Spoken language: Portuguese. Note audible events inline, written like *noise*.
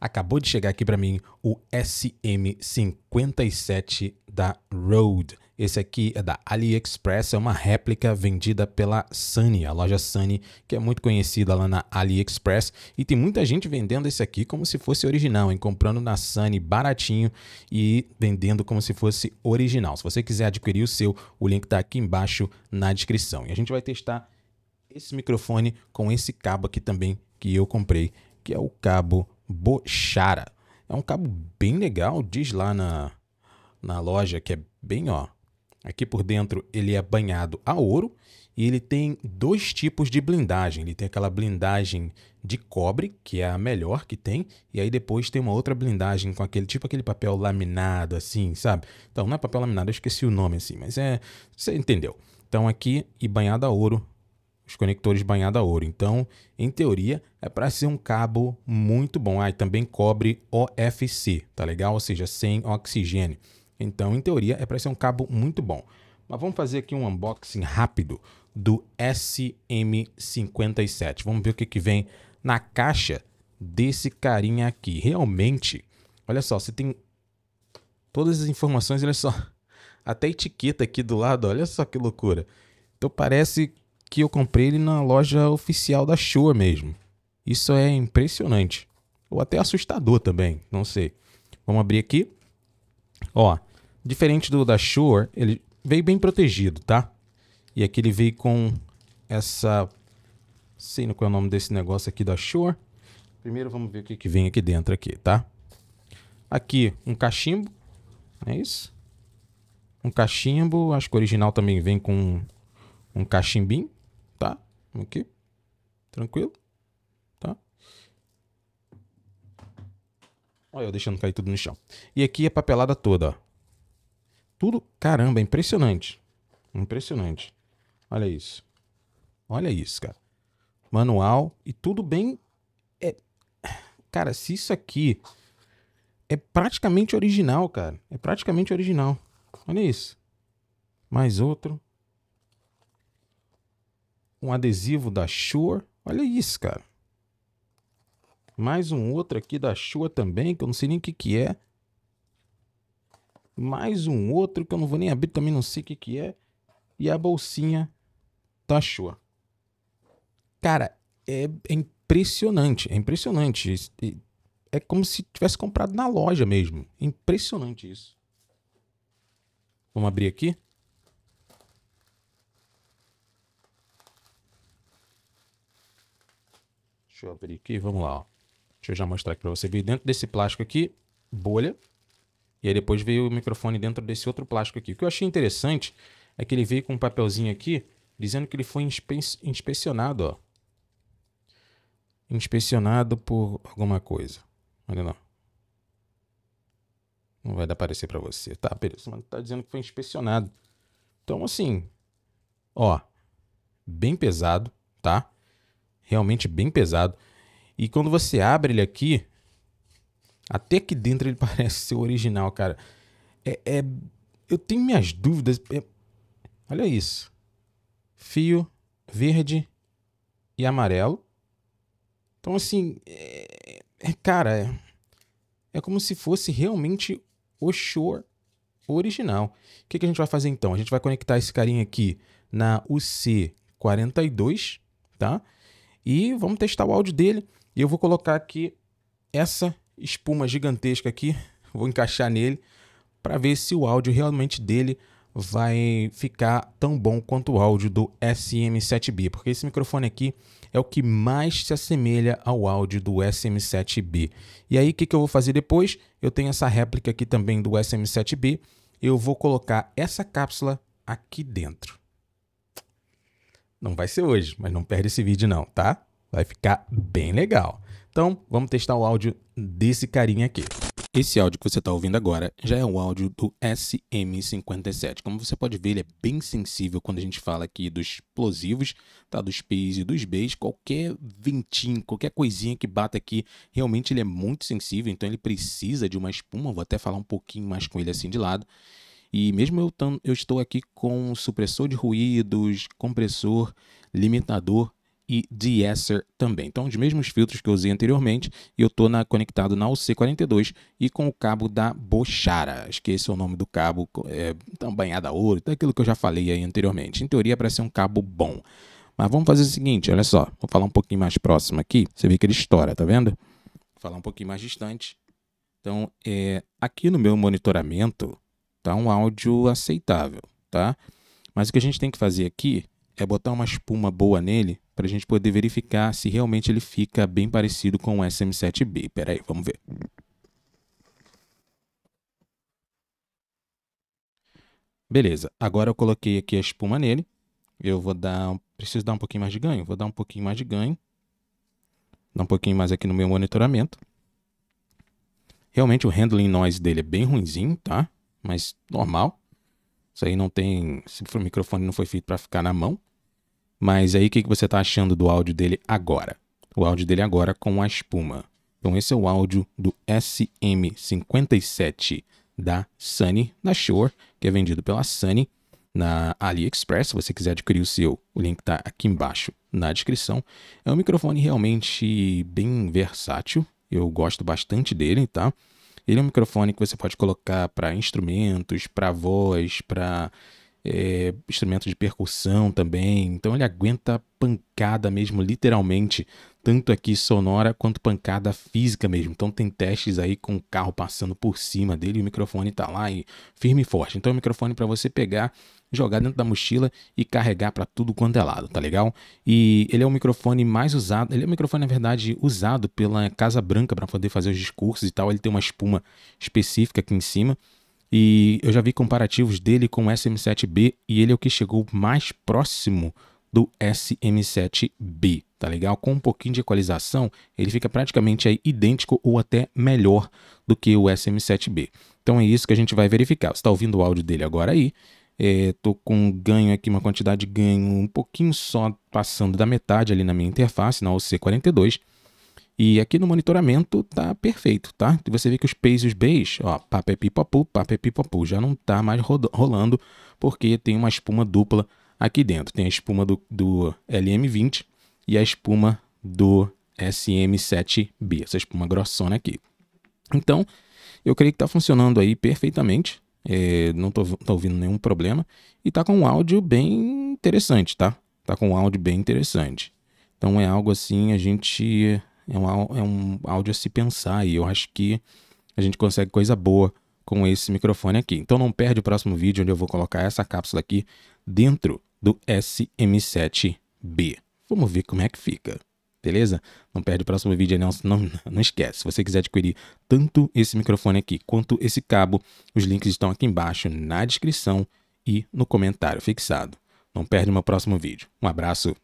acabou de chegar aqui para mim o SM57 da Rode. Esse aqui é da AliExpress, é uma réplica vendida pela Sunny, a loja Sunny, que é muito conhecida lá na AliExpress. E tem muita gente vendendo esse aqui como se fosse original, hein? comprando na Sunny baratinho e vendendo como se fosse original. Se você quiser adquirir o seu, o link está aqui embaixo na descrição. E a gente vai testar esse microfone com esse cabo aqui também que eu comprei, que é o cabo Bochara. É um cabo bem legal, diz lá na, na loja que é bem, ó. Aqui por dentro ele é banhado a ouro e ele tem dois tipos de blindagem. Ele tem aquela blindagem de cobre, que é a melhor que tem, e aí depois tem uma outra blindagem com aquele tipo aquele papel laminado assim, sabe? Então, não é papel laminado, eu esqueci o nome assim, mas é, você entendeu. Então aqui e banhado a ouro os conectores banhados a ouro. Então, em teoria, é para ser um cabo muito bom. Ah, e também cobre OFC, tá legal? Ou seja, sem oxigênio. Então, em teoria, é para ser um cabo muito bom. Mas vamos fazer aqui um unboxing rápido do SM57. Vamos ver o que, que vem na caixa desse carinha aqui. Realmente, olha só, você tem todas as informações, olha só. *laughs* Até etiqueta aqui do lado, olha só que loucura. Então parece aqui eu comprei ele na loja oficial da Shore mesmo. Isso é impressionante. Ou até assustador também, não sei. Vamos abrir aqui. Ó, diferente do da Shore, ele veio bem protegido, tá? E aqui ele veio com essa... Sei não qual é o nome desse negócio aqui da Shore. Primeiro vamos ver o que, que vem aqui dentro aqui, tá? Aqui um cachimbo, é isso? Um cachimbo, acho que o original também vem com um cachimbinho aqui. Tranquilo. Tá? Olha eu deixando cair tudo no chão. E aqui a é papelada toda, ó. Tudo, caramba, é impressionante. Impressionante. Olha isso. Olha isso, cara. Manual e tudo bem... É... Cara, se isso aqui é praticamente original, cara. É praticamente original. Olha isso. Mais outro um adesivo da Shure. Olha isso, cara. Mais um outro aqui da Shure também, que eu não sei nem o que que é. Mais um outro que eu não vou nem abrir, também não sei o que que é. E a bolsinha da Shure. Cara, é, é impressionante, é impressionante. É como se tivesse comprado na loja mesmo. Impressionante isso. Vamos abrir aqui? Deixa eu abrir aqui, vamos lá. Ó. Deixa eu já mostrar aqui para você. Veio dentro desse plástico aqui, bolha. E aí depois veio o microfone dentro desse outro plástico aqui. O que eu achei interessante é que ele veio com um papelzinho aqui, dizendo que ele foi inspe inspecionado, ó. Inspecionado por alguma coisa. Olha lá. Não vai dar aparecer para você. Tá, beleza. Mas tá dizendo que foi inspecionado. Então, assim, ó, bem pesado, tá? realmente bem pesado. E quando você abre ele aqui, até que dentro ele *laughs* parece ser o original, cara. É, é, eu tenho minhas dúvidas. É, olha isso. Fio verde e amarelo. Então, assim, é, é, cara, é, é como se fosse realmente o Shore original. O que, que a gente vai fazer então? A gente vai conectar esse carinha aqui na UC42, tá? E vamos testar o áudio dele. E eu vou colocar aqui essa espuma gigantesca aqui, *laughs* vou encaixar nele para ver se o áudio realmente dele vai ficar tão bom quanto o áudio do SM7B, porque esse microfone aqui é o que mais se assemelha ao áudio do SM7B. E aí, o que, que eu vou fazer depois? Eu tenho essa réplica aqui também do SM7B, eu vou colocar essa cápsula aqui dentro. Não vai ser hoje, mas não perde esse vídeo não, tá? Vai ficar bem legal. Então, vamos testar o áudio desse carinha aqui. Esse áudio que você está ouvindo agora já é o áudio do SM57. Como você pode ver, ele é bem sensível quando a gente fala aqui dos explosivos, tá? dos P's e dos B's. Qualquer ventinho, qualquer coisinha que bata aqui, realmente ele é muito sensível, então ele precisa de uma espuma. Vou até falar um pouquinho mais com ele assim de lado. E mesmo eu, tam, eu estou aqui com supressor de ruídos, compressor, limitador e de-esser também. Então, os mesmos filtros que eu usei anteriormente, eu estou na, conectado na UC42 e com o cabo da Bochara. Esqueci o nome do cabo, é, então, banhada a ouro, daquilo que eu já falei aí anteriormente. Em teoria, para ser um cabo bom. Mas vamos fazer o seguinte, olha só. Vou falar um pouquinho mais próximo aqui. Você vê que ele estoura, tá vendo? Vou falar um pouquinho mais distante. Então, é, aqui no meu monitoramento, tá? Um áudio aceitável, tá? Mas o que a gente tem que fazer aqui é botar uma espuma boa nele para a gente poder verificar se realmente ele fica bem parecido com o SM7B. Pera aí, vamos ver. Beleza, agora eu coloquei aqui a espuma nele. Eu vou dar, preciso dar um pouquinho mais de ganho? Vou dar um pouquinho mais de ganho. Dar um pouquinho mais aqui no meu monitoramento. Realmente o handling noise dele é bem ruinzinho, tá? mas normal. Isso aí não tem. o microfone não foi feito para ficar na mão. Mas aí, o que, que você está achando do áudio dele agora? O áudio dele agora com a espuma. Então, esse é o áudio do SM57 da Sunny, da Shore, que é vendido pela Sunny na AliExpress. Se você quiser adquirir o seu, o link está aqui embaixo na descrição. É um microfone realmente bem versátil. Eu gosto bastante dele, tá? Ele é um microfone que você pode colocar para instrumentos, para voz, para é, de percussão também. Então ele aguenta pancada mesmo, literalmente tanto aqui sonora quanto pancada física mesmo. Então tem testes aí com o carro passando por cima dele, o microfone tá lá e firme e forte. Então é um microfone para você pegar, jogar dentro da mochila e carregar para tudo quanto é lado, tá legal? E ele é o microfone mais usado, ele é o microfone na verdade usado pela Casa Branca para poder fazer os discursos e tal. Ele tem uma espuma específica aqui em cima. E eu já vi comparativos dele com o SM7B e ele é o que chegou mais próximo do SM7B tá legal? Com um pouquinho de equalização, ele fica praticamente aí idêntico ou até melhor do que o SM7B. Então é isso que a gente vai verificar. Você está ouvindo o áudio dele agora aí. Estou é, com um ganho aqui, uma quantidade de ganho um pouquinho só passando da metade ali na minha interface, na OC42. E aqui no monitoramento tá perfeito, tá? Você vê que os P's e os B's, ó, papepipapu, é papepipapu, é já não tá mais rolando porque tem uma espuma dupla aqui dentro. Tem a espuma do, do LM20 e a espuma do SM7B, essa espuma grossona aqui. Então, eu creio que está funcionando aí perfeitamente, é, não estou tá ouvindo nenhum problema, e está com um áudio bem interessante, tá? Está com um áudio bem interessante. Então é algo assim, a gente. É um, é um áudio a se pensar e eu acho que a gente consegue coisa boa com esse microfone aqui. Então não perde o próximo vídeo onde eu vou colocar essa cápsula aqui dentro do SM7B. Vamos ver como é que fica. Beleza? Não perde o próximo vídeo, não, não, *laughs* não esquece. Se você quiser adquirir tanto esse microfone aqui quanto esse cabo, os links estão aqui embaixo na descrição e no comentário fixado. Não perde o meu próximo vídeo. Um abraço.